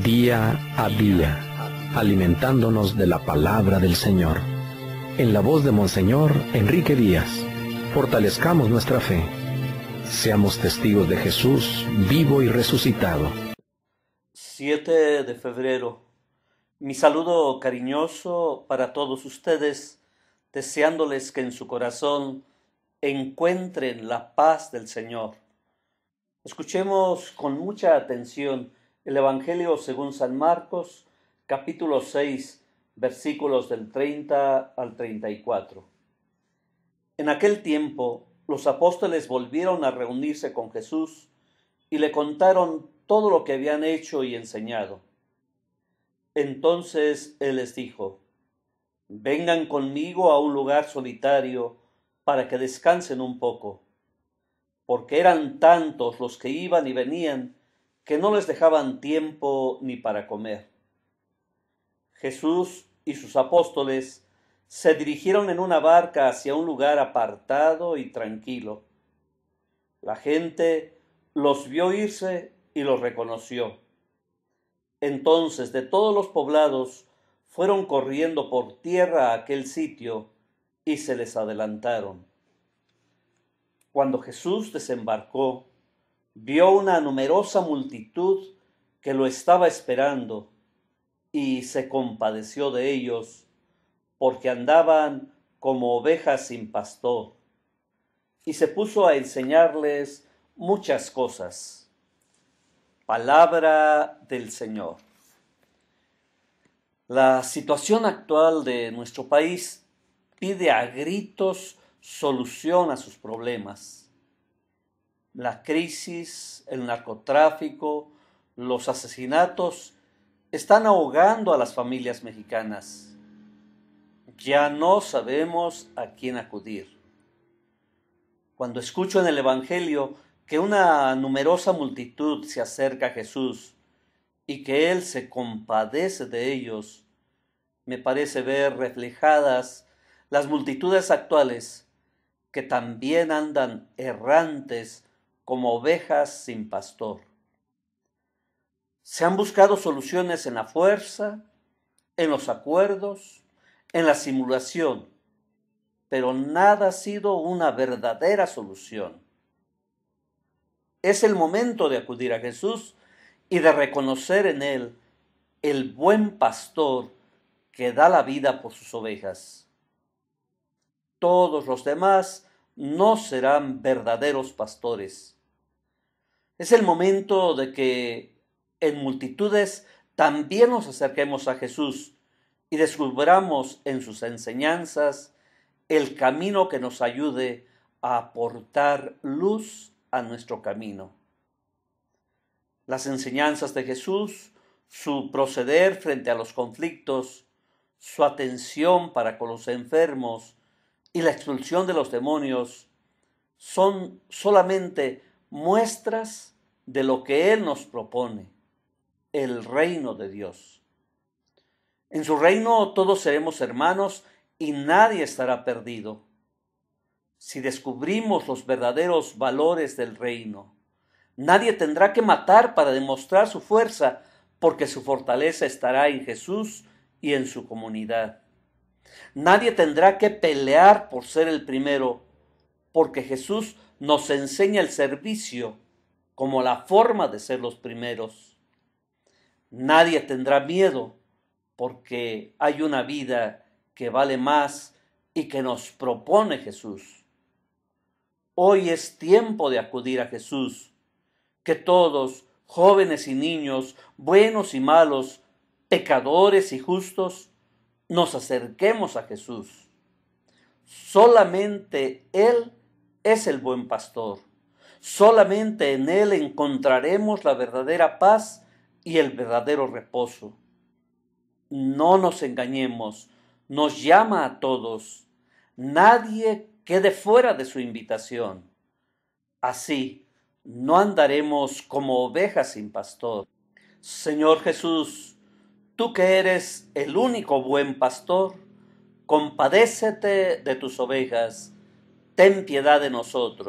día a día, alimentándonos de la palabra del Señor. En la voz de Monseñor Enrique Díaz, fortalezcamos nuestra fe. Seamos testigos de Jesús vivo y resucitado. 7 de febrero. Mi saludo cariñoso para todos ustedes, deseándoles que en su corazón encuentren la paz del Señor. Escuchemos con mucha atención el Evangelio según San Marcos, capítulo 6, versículos del 30 al 34. En aquel tiempo los apóstoles volvieron a reunirse con Jesús y le contaron todo lo que habían hecho y enseñado. Entonces él les dijo, Vengan conmigo a un lugar solitario para que descansen un poco, porque eran tantos los que iban y venían, que no les dejaban tiempo ni para comer. Jesús y sus apóstoles se dirigieron en una barca hacia un lugar apartado y tranquilo. La gente los vio irse y los reconoció. Entonces de todos los poblados fueron corriendo por tierra a aquel sitio y se les adelantaron. Cuando Jesús desembarcó, vio una numerosa multitud que lo estaba esperando y se compadeció de ellos porque andaban como ovejas sin pastor y se puso a enseñarles muchas cosas. Palabra del Señor. La situación actual de nuestro país pide a gritos solución a sus problemas la crisis, el narcotráfico, los asesinatos están ahogando a las familias mexicanas. Ya no sabemos a quién acudir. Cuando escucho en el Evangelio que una numerosa multitud se acerca a Jesús y que Él se compadece de ellos, me parece ver reflejadas las multitudes actuales que también andan errantes como ovejas sin pastor. Se han buscado soluciones en la fuerza, en los acuerdos, en la simulación, pero nada ha sido una verdadera solución. Es el momento de acudir a Jesús y de reconocer en Él el buen pastor que da la vida por sus ovejas. Todos los demás no serán verdaderos pastores. Es el momento de que en multitudes también nos acerquemos a Jesús y descubramos en sus enseñanzas el camino que nos ayude a aportar luz a nuestro camino. Las enseñanzas de Jesús, su proceder frente a los conflictos, su atención para con los enfermos y la expulsión de los demonios son solamente muestras de lo que Él nos propone, el reino de Dios. En su reino todos seremos hermanos y nadie estará perdido. Si descubrimos los verdaderos valores del reino, nadie tendrá que matar para demostrar su fuerza, porque su fortaleza estará en Jesús y en su comunidad. Nadie tendrá que pelear por ser el primero, porque Jesús nos enseña el servicio como la forma de ser los primeros. Nadie tendrá miedo porque hay una vida que vale más y que nos propone Jesús. Hoy es tiempo de acudir a Jesús, que todos, jóvenes y niños, buenos y malos, pecadores y justos, nos acerquemos a Jesús. Solamente Él es el buen pastor. Solamente en Él encontraremos la verdadera paz y el verdadero reposo. No nos engañemos, nos llama a todos. Nadie quede fuera de su invitación. Así, no andaremos como ovejas sin pastor. Señor Jesús, tú que eres el único buen pastor, compadécete de tus ovejas, ten piedad de nosotros.